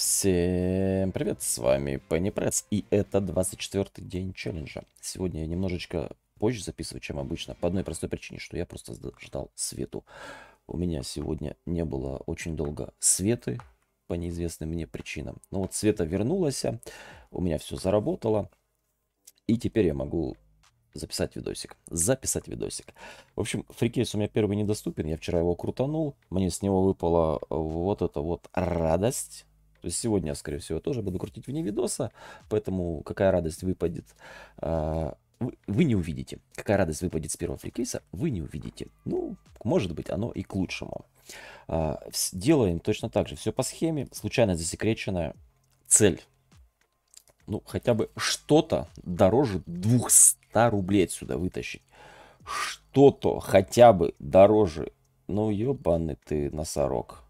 Всем привет, с вами Пенни и это 24-й день челленджа. Сегодня я немножечко позже записываю, чем обычно, по одной простой причине, что я просто ждал Свету. У меня сегодня не было очень долго Светы, по неизвестным мне причинам. Но вот Света вернулась, у меня все заработало, и теперь я могу записать видосик. Записать видосик. В общем, фрикейс у меня первый недоступен, я вчера его крутанул, мне с него выпала вот эта вот радость, то есть сегодня, скорее всего, тоже буду крутить вне видоса, поэтому какая радость выпадет, а, вы, не увидите. Какая радость выпадет с первого фрикейса, вы не увидите. Ну, может быть, оно и к лучшему. А, делаем точно так же, все по схеме, случайно засекреченная цель. Ну, хотя бы что-то дороже 200 рублей отсюда вытащить. Что-то хотя бы дороже. Ну, ебаный ты носорог.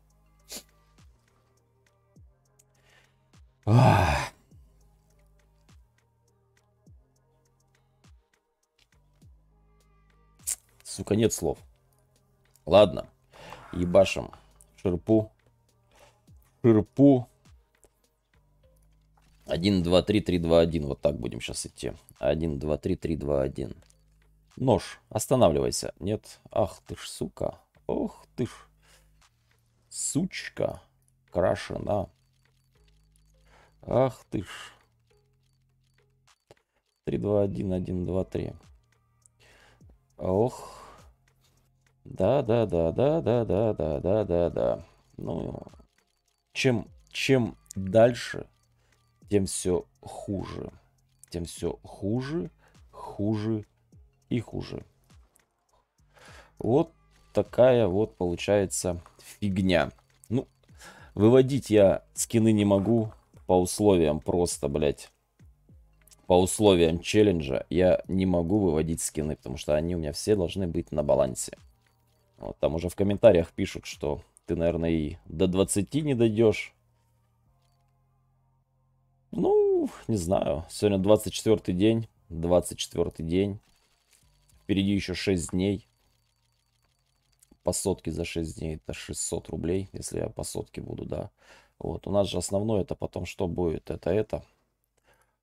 Сука, нет слов. Ладно. Ебашим. Ширпу. Ширпу. 1, 2, 3, 3, 2, 1. Вот так будем сейчас идти. 1, 2, 3, 3, 2, 1. Нож. Останавливайся. Нет. Ах ты ж, сука. Ох ты ж. Сучка. Крашена. Ах ты ж. 3, 2, 1, 1, 2, 3. Ох. Да, да, да, да, да, да, да, да, да, да. Ну, чем, чем дальше, тем все хуже. Тем все хуже, хуже и хуже. Вот такая вот получается фигня. Ну, выводить я скины не могу, по условиям просто, блядь, по условиям челленджа я не могу выводить скины, потому что они у меня все должны быть на балансе. Вот, там уже в комментариях пишут, что ты, наверное, и до 20 не дойдешь. Ну, не знаю. Сегодня 24 день. 24 день. Впереди еще 6 дней. По сотке за 6 дней это 600 рублей, если я по сотке буду, да. Вот, у нас же основное это потом что будет? Это это.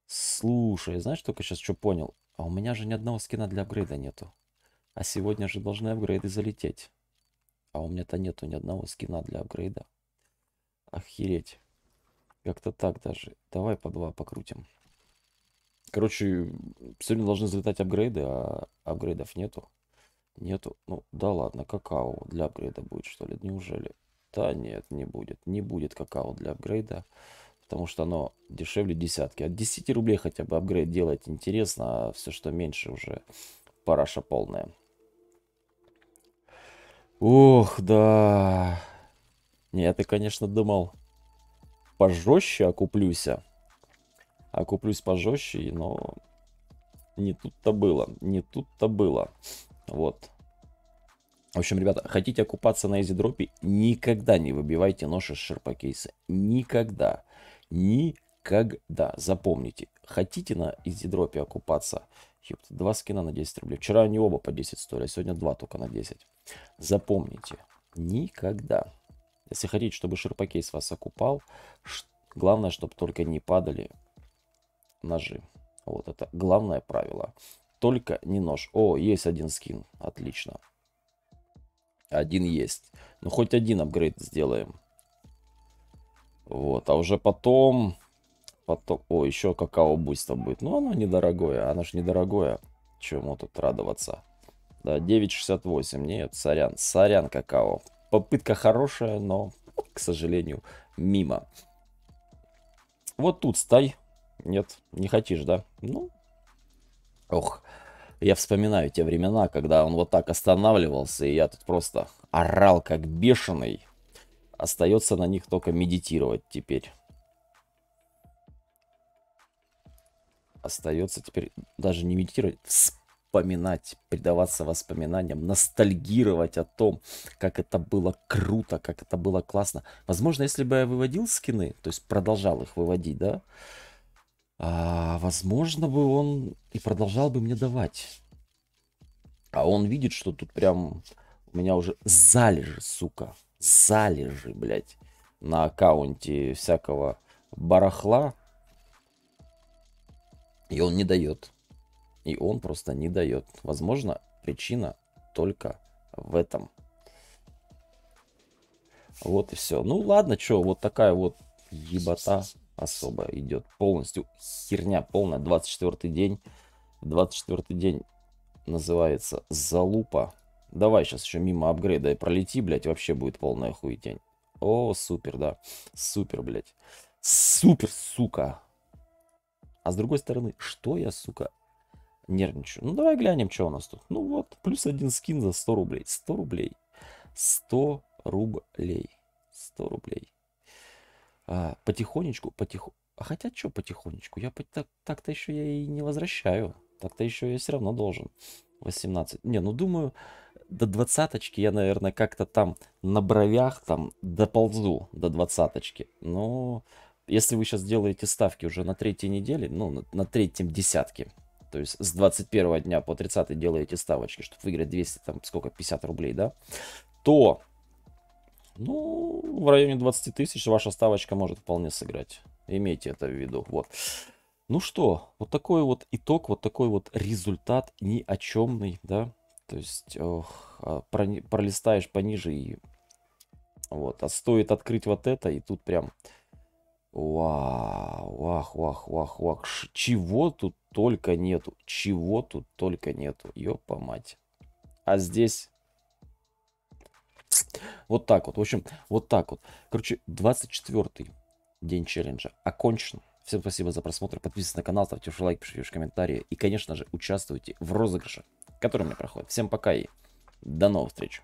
Слушай, знаешь, только сейчас что понял? А у меня же ни одного скина для апгрейда нету. А сегодня же должны апгрейды залететь. А у меня-то нету ни одного скина для апгрейда. Охереть. Как-то так даже. Давай по два покрутим. Короче, сегодня должны залетать апгрейды, а апгрейдов нету. Нету. Ну, да ладно, какао для апгрейда будет, что ли? Неужели? Да нет, не будет. Не будет какао для апгрейда. Потому что оно дешевле десятки. От 10 рублей хотя бы апгрейд делать интересно. А все, что меньше, уже параша полная. Ох, да. Нет, ты, конечно, думал, пожестче окуплюся. Окуплюсь а. пожестче, но не тут-то было. Не тут-то было. Вот. В общем, ребята, хотите окупаться на изидропе, никогда не выбивайте нож из шерпакейса. Никогда. Никогда. Запомните. Хотите на изидропе окупаться? Ёпта, два скина на 10 рублей. Вчера они оба по 10 стоили, а сегодня два только на 10. Запомните. Никогда. Если хотите, чтобы шерпакейс вас окупал, главное, чтобы только не падали ножи. Вот это главное правило. Только не нож. О, есть один скин. Отлично. Один есть. Ну, хоть один апгрейд сделаем. Вот, а уже потом... потом о, еще какао-буйство будет. Ну, оно недорогое, оно ж недорогое. Чему тут радоваться? Да, 9.68. Нет, сорян, сорян, какао. Попытка хорошая, но, к сожалению, мимо. Вот тут стой, Нет, не хочешь, да? Ну, ох. Я вспоминаю те времена, когда он вот так останавливался, и я тут просто орал как бешеный. Остается на них только медитировать теперь. Остается теперь даже не медитировать, вспоминать, предаваться воспоминаниям, ностальгировать о том, как это было круто, как это было классно. Возможно, если бы я выводил скины, то есть продолжал их выводить, да, а, возможно бы он и продолжал бы мне давать. А он видит, что тут прям у меня уже залежи, сука, залежи, блядь, на аккаунте всякого барахла. И он не дает. И он просто не дает. Возможно, причина только в этом. Вот и все. Ну ладно, что, вот такая вот ебота особо идет. Полностью херня полная. 24 день. 24 день называется залупа. Давай сейчас еще мимо апгрейда и пролети, блядь, вообще будет полная хуетень. О, супер, да. Супер, блядь. Супер, сука. А с другой стороны, что я, сука, нервничаю? Ну, давай глянем, что у нас тут. Ну вот, плюс один скин за 100 рублей. 100 рублей. 100 рублей. 100 рублей а, потихонечку, потихо... А хотя что потихонечку? Я так, так-то еще я и не возвращаю. Так-то еще я все равно должен. 18. Не, ну думаю, до двадцаточки я, наверное, как-то там на бровях там доползу до двадцаточки. Но если вы сейчас делаете ставки уже на третьей неделе, ну, на, на третьем десятке, то есть с 21 дня по 30 делаете ставочки, чтобы выиграть 200, там, сколько, 50 рублей, да, то ну, в районе 20 тысяч ваша ставочка может вполне сыграть. Имейте это в виду. Вот. Ну что, вот такой вот итог, вот такой вот результат ни о чемный, да. То есть ох, а, пролистаешь пониже и вот. А стоит открыть вот это, и тут прям вау, вах, вах, вах, вах. Чего тут только нету, чего тут только нету, ёпа мать. А здесь вот так вот. В общем, вот так вот. Короче, 24-й день челленджа окончен. Всем спасибо за просмотр. Подписывайтесь на канал, ставьте ваши лайки, пишите комментарии. И, конечно же, участвуйте в розыгрыше, который у меня проходит. Всем пока и до новых встреч.